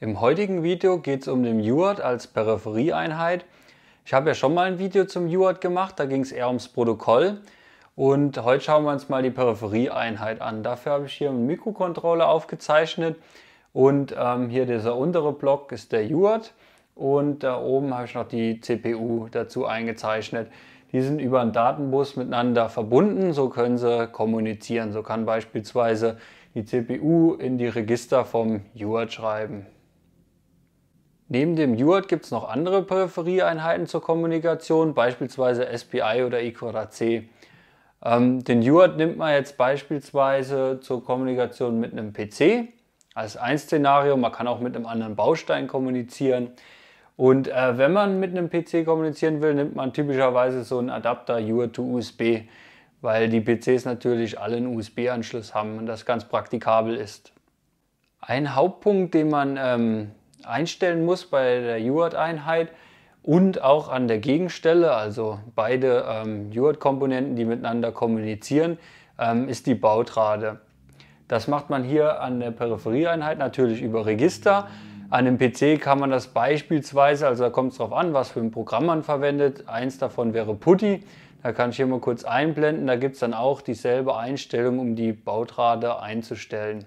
Im heutigen Video geht es um den UART als Peripherieeinheit. Ich habe ja schon mal ein Video zum UART gemacht, da ging es eher ums Protokoll. Und heute schauen wir uns mal die Peripherieeinheit an. Dafür habe ich hier einen Mikrocontroller aufgezeichnet. Und ähm, hier dieser untere Block ist der UART. Und da oben habe ich noch die CPU dazu eingezeichnet. Die sind über einen Datenbus miteinander verbunden, so können sie kommunizieren. So kann beispielsweise die CPU in die Register vom UART schreiben. Neben dem UART gibt es noch andere Peripherieeinheiten zur Kommunikation, beispielsweise SPI oder IQRAC. Ähm, den UART nimmt man jetzt beispielsweise zur Kommunikation mit einem PC als ein Szenario. Man kann auch mit einem anderen Baustein kommunizieren. Und äh, wenn man mit einem PC kommunizieren will, nimmt man typischerweise so einen Adapter UART to USB, weil die PCs natürlich alle einen USB-Anschluss haben und das ganz praktikabel ist. Ein Hauptpunkt, den man ähm, einstellen muss bei der UART-Einheit und auch an der Gegenstelle, also beide ähm, UART-Komponenten, die miteinander kommunizieren, ähm, ist die Bautrade. Das macht man hier an der Peripherieeinheit natürlich über Register. An dem PC kann man das beispielsweise, also da kommt es darauf an, was für ein Programm man verwendet. Eins davon wäre Putty. Da kann ich hier mal kurz einblenden. Da gibt es dann auch dieselbe Einstellung, um die Bautrade einzustellen.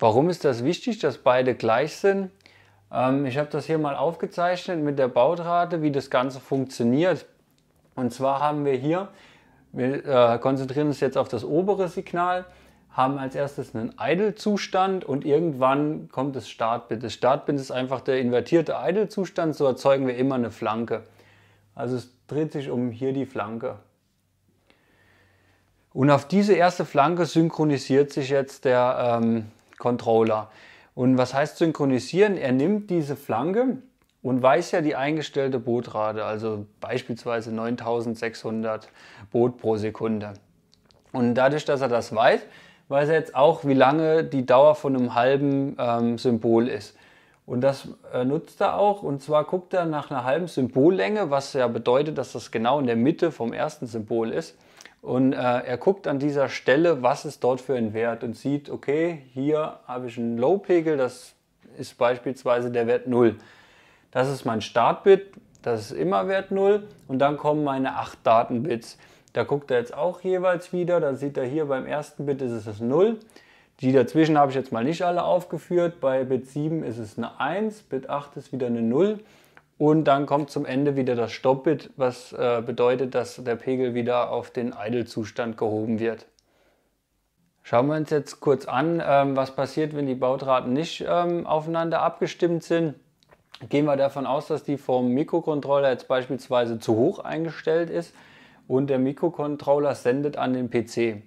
Warum ist das wichtig, dass beide gleich sind? Ähm, ich habe das hier mal aufgezeichnet mit der Baudrate, wie das Ganze funktioniert. Und zwar haben wir hier, wir äh, konzentrieren uns jetzt auf das obere Signal, haben als erstes einen Idle-Zustand und irgendwann kommt das Startbit. Das Startbit ist einfach der invertierte Idle-Zustand, so erzeugen wir immer eine Flanke. Also es dreht sich um hier die Flanke. Und auf diese erste Flanke synchronisiert sich jetzt der, ähm, Controller. Und was heißt synchronisieren? Er nimmt diese Flanke und weiß ja die eingestellte Bootrate, also beispielsweise 9600 Boot pro Sekunde. Und dadurch, dass er das weiß, weiß er jetzt auch, wie lange die Dauer von einem halben ähm, Symbol ist. Und das äh, nutzt er auch. Und zwar guckt er nach einer halben Symbollänge, was ja bedeutet, dass das genau in der Mitte vom ersten Symbol ist. Und äh, er guckt an dieser Stelle, was ist dort für ein Wert und sieht, okay, hier habe ich einen Low-Pegel, das ist beispielsweise der Wert 0. Das ist mein Startbit, das ist immer Wert 0 und dann kommen meine 8 Datenbits. Da guckt er jetzt auch jeweils wieder, da sieht er hier beim ersten Bit ist es das 0. Die dazwischen habe ich jetzt mal nicht alle aufgeführt. Bei Bit 7 ist es eine 1, Bit 8 ist wieder eine 0 und dann kommt zum Ende wieder das Stoppbit, was äh, bedeutet, dass der Pegel wieder auf den Idle-Zustand gehoben wird. Schauen wir uns jetzt kurz an, ähm, was passiert, wenn die Baudraten nicht ähm, aufeinander abgestimmt sind. Gehen wir davon aus, dass die vom Mikrocontroller jetzt beispielsweise zu hoch eingestellt ist und der Mikrocontroller sendet an den PC.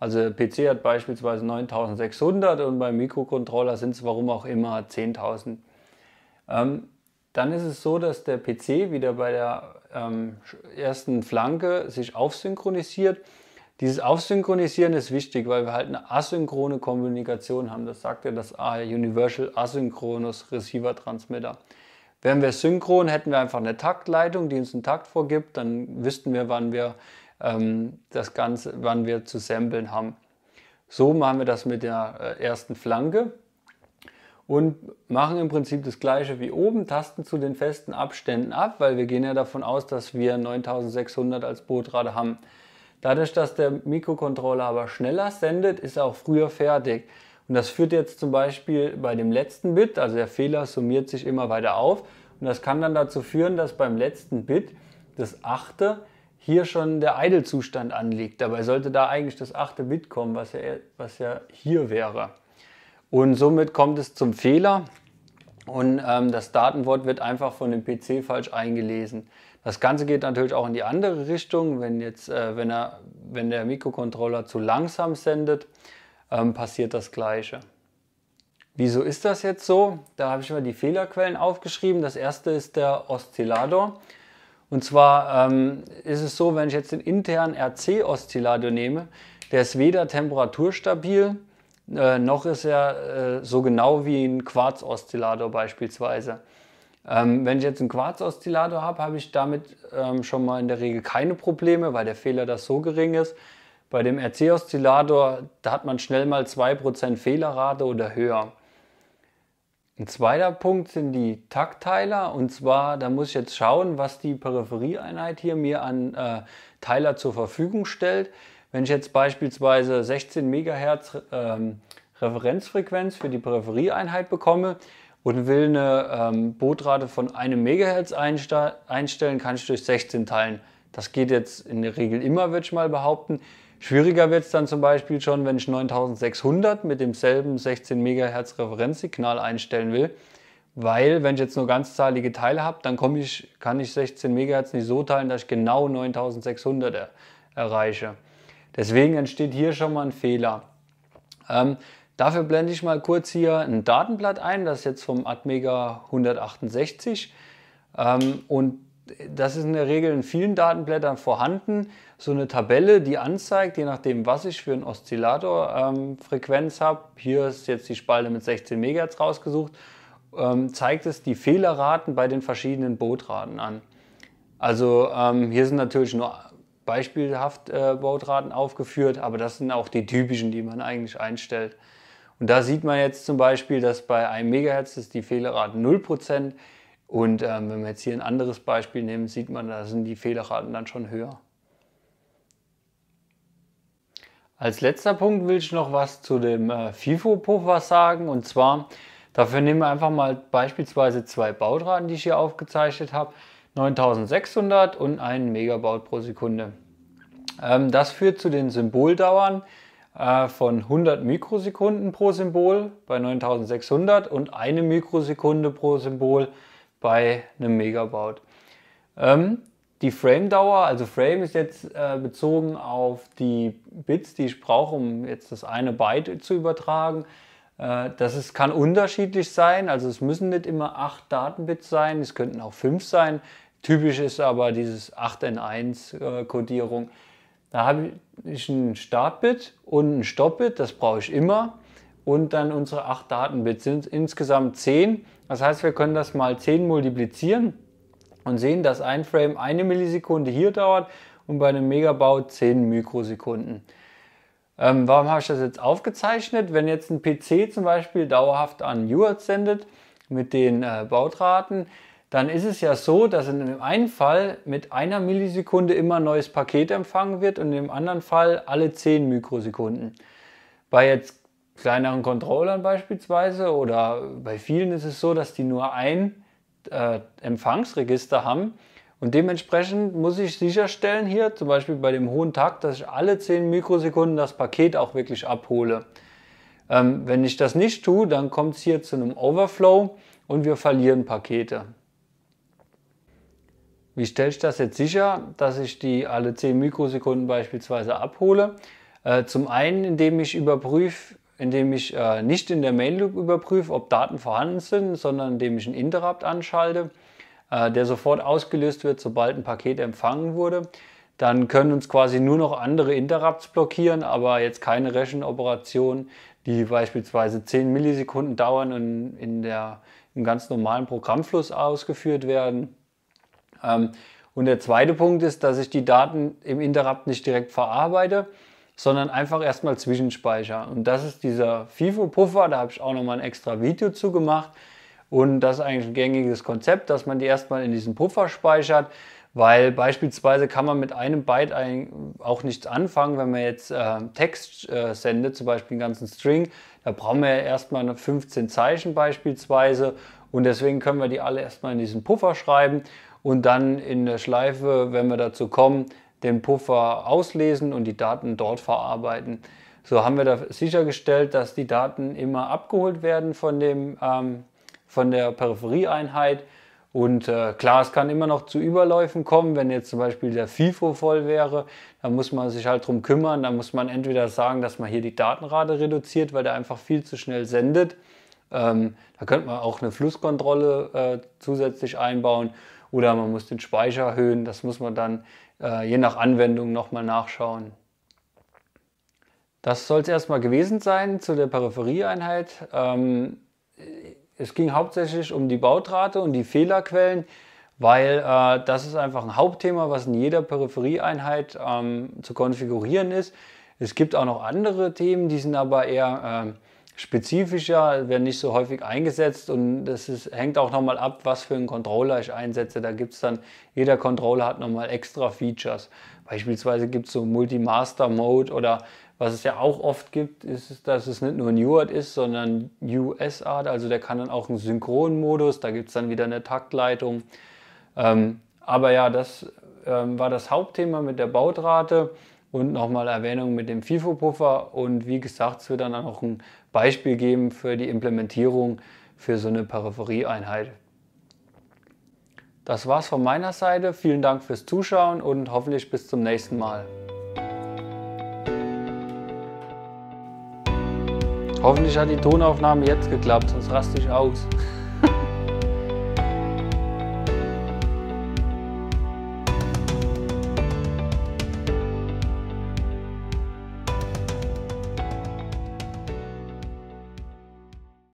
Also der PC hat beispielsweise 9600 und beim Mikrocontroller sind es warum auch immer 10.000. Ähm, dann ist es so, dass der PC wieder bei der ähm, ersten Flanke sich aufsynchronisiert. Dieses Aufsynchronisieren ist wichtig, weil wir halt eine asynchrone Kommunikation haben. Das sagt ja das Universal Asynchronous Receiver Transmitter. Wären wir synchron, hätten wir einfach eine Taktleitung, die uns einen Takt vorgibt, dann wüssten wir, wann wir ähm, das Ganze, wann wir zu samplen haben. So machen wir das mit der äh, ersten Flanke und machen im Prinzip das gleiche wie oben, tasten zu den festen Abständen ab, weil wir gehen ja davon aus, dass wir 9600 als Bootrate haben. Dadurch, dass der Mikrocontroller aber schneller sendet, ist er auch früher fertig. Und das führt jetzt zum Beispiel bei dem letzten Bit, also der Fehler summiert sich immer weiter auf. Und das kann dann dazu führen, dass beim letzten Bit, das achte, hier schon der Idle-Zustand anliegt. Dabei sollte da eigentlich das achte Bit kommen, was ja, was ja hier wäre. Und somit kommt es zum Fehler und ähm, das Datenwort wird einfach von dem PC falsch eingelesen. Das Ganze geht natürlich auch in die andere Richtung. Wenn, jetzt, äh, wenn, er, wenn der Mikrocontroller zu langsam sendet, ähm, passiert das Gleiche. Wieso ist das jetzt so? Da habe ich mal die Fehlerquellen aufgeschrieben. Das erste ist der Oszillator. Und zwar ähm, ist es so, wenn ich jetzt den internen RC-Oszillator nehme, der ist weder temperaturstabil, äh, noch ist er äh, so genau wie ein Quarzoszillator beispielsweise. Ähm, wenn ich jetzt einen Quarzoszillator habe, habe ich damit ähm, schon mal in der Regel keine Probleme, weil der Fehler das so gering ist. Bei dem RC-Oszillator, da hat man schnell mal 2% Fehlerrate oder höher. Ein zweiter Punkt sind die Taktteiler und zwar, da muss ich jetzt schauen, was die Peripherieeinheit hier mir an äh, Teiler zur Verfügung stellt. Wenn ich jetzt beispielsweise 16 MHz ähm, Referenzfrequenz für die Peripherieeinheit bekomme und will eine ähm, Bootrate von einem MHz einstellen, kann ich durch 16 teilen. Das geht jetzt in der Regel immer, würde ich mal behaupten. Schwieriger wird es dann zum Beispiel schon, wenn ich 9600 mit demselben 16 MHz Referenzsignal einstellen will, weil wenn ich jetzt nur ganzzahlige Teile habe, dann ich, kann ich 16 MHz nicht so teilen, dass ich genau 9600 er erreiche. Deswegen entsteht hier schon mal ein Fehler. Ähm, dafür blende ich mal kurz hier ein Datenblatt ein, das ist jetzt vom Atmega 168 ähm, und das ist in der Regel in vielen Datenblättern vorhanden. So eine Tabelle, die anzeigt, je nachdem, was ich für einen Oszillatorfrequenz ähm, habe. Hier ist jetzt die Spalte mit 16 MHz rausgesucht. Ähm, zeigt es die Fehlerraten bei den verschiedenen Bootraten an. Also ähm, hier sind natürlich nur beispielhaft äh, Bautraten aufgeführt, aber das sind auch die typischen, die man eigentlich einstellt. Und da sieht man jetzt zum Beispiel, dass bei 1 MHz ist die Fehlerrate 0%. Und ähm, wenn wir jetzt hier ein anderes Beispiel nehmen, sieht man, da sind die Fehlerraten dann schon höher. Als letzter Punkt will ich noch was zu dem äh, FIFO-Puffer sagen. Und zwar, dafür nehmen wir einfach mal beispielsweise zwei Bautraten, die ich hier aufgezeichnet habe. 9600 und 1 Megabaut pro Sekunde. Ähm, das führt zu den Symboldauern äh, von 100 Mikrosekunden pro Symbol bei 9600 und 1 Mikrosekunde pro Symbol bei einem Megabaut. Ähm, die Frame-Dauer, also Frame ist jetzt äh, bezogen auf die Bits, die ich brauche, um jetzt das eine Byte zu übertragen. Äh, das ist, kann unterschiedlich sein, also es müssen nicht immer 8 Datenbits sein, es könnten auch 5 sein. Typisch ist aber dieses 8 in 1 äh, Codierung. Da habe ich ein Startbit und ein Stopbit, das brauche ich immer. Und dann unsere 8 Datenbits sind insgesamt 10. Das heißt, wir können das mal 10 multiplizieren und sehen, dass ein Frame eine Millisekunde hier dauert und bei einem Megabau 10 Mikrosekunden. Ähm, warum habe ich das jetzt aufgezeichnet? Wenn jetzt ein PC zum Beispiel dauerhaft an UART sendet mit den äh, Bautraten, dann ist es ja so, dass in dem einen Fall mit einer Millisekunde immer ein neues Paket empfangen wird und im anderen Fall alle 10 Mikrosekunden. Bei jetzt kleineren Controllern beispielsweise oder bei vielen ist es so, dass die nur ein äh, Empfangsregister haben und dementsprechend muss ich sicherstellen hier, zum Beispiel bei dem hohen Takt, dass ich alle 10 Mikrosekunden das Paket auch wirklich abhole. Ähm, wenn ich das nicht tue, dann kommt es hier zu einem Overflow und wir verlieren Pakete. Wie stelle ich das jetzt sicher, dass ich die alle 10 Mikrosekunden beispielsweise abhole? Äh, zum einen, indem ich überprüfe, indem ich äh, nicht in der Mainloop überprüfe, ob Daten vorhanden sind, sondern indem ich einen Interrupt anschalte, äh, der sofort ausgelöst wird, sobald ein Paket empfangen wurde. Dann können uns quasi nur noch andere Interrupts blockieren, aber jetzt keine Rechenoperationen, die beispielsweise 10 Millisekunden dauern und in der, im ganz normalen Programmfluss ausgeführt werden. Ähm, und der zweite Punkt ist, dass ich die Daten im Interrupt nicht direkt verarbeite, sondern einfach erstmal zwischenspeichere. Und das ist dieser FIFO-Puffer, da habe ich auch nochmal ein extra Video zu gemacht. Und das ist eigentlich ein gängiges Konzept, dass man die erstmal in diesen Puffer speichert, weil beispielsweise kann man mit einem Byte auch nichts anfangen, wenn man jetzt äh, Text äh, sendet, zum Beispiel einen ganzen String. Da brauchen wir ja erstmal 15 Zeichen beispielsweise und deswegen können wir die alle erstmal in diesen Puffer schreiben und dann in der Schleife, wenn wir dazu kommen, den Puffer auslesen und die Daten dort verarbeiten. So haben wir da sichergestellt, dass die Daten immer abgeholt werden von, dem, ähm, von der Peripherieeinheit. Und äh, klar, es kann immer noch zu Überläufen kommen, wenn jetzt zum Beispiel der FIFO voll wäre, Da muss man sich halt drum kümmern. Da muss man entweder sagen, dass man hier die Datenrate reduziert, weil der einfach viel zu schnell sendet. Ähm, da könnte man auch eine Flusskontrolle äh, zusätzlich einbauen oder man muss den Speicher erhöhen. Das muss man dann äh, je nach Anwendung nochmal nachschauen. Das soll es erstmal gewesen sein zu der Peripherieeinheit. Ähm, es ging hauptsächlich um die Bautrate und die Fehlerquellen, weil äh, das ist einfach ein Hauptthema, was in jeder Peripherieeinheit ähm, zu konfigurieren ist. Es gibt auch noch andere Themen, die sind aber eher äh, spezifischer, werden nicht so häufig eingesetzt und das ist, hängt auch nochmal ab, was für einen Controller ich einsetze. Da gibt es dann, jeder Controller hat nochmal extra Features. Beispielsweise gibt es so Multi-Master-Mode oder was es ja auch oft gibt, ist, dass es nicht nur ein UART ist, sondern US-Art. Also der kann dann auch einen Synchronmodus, da gibt es dann wieder eine Taktleitung. Ähm, aber ja, das ähm, war das Hauptthema mit der Bautrate und nochmal Erwähnung mit dem FIFO-Puffer. Und wie gesagt, es wird dann auch ein Beispiel geben für die Implementierung für so eine Peripherieeinheit. Das war's von meiner Seite. Vielen Dank fürs Zuschauen und hoffentlich bis zum nächsten Mal. Hoffentlich hat die Tonaufnahme jetzt geklappt, sonst raste ich aus.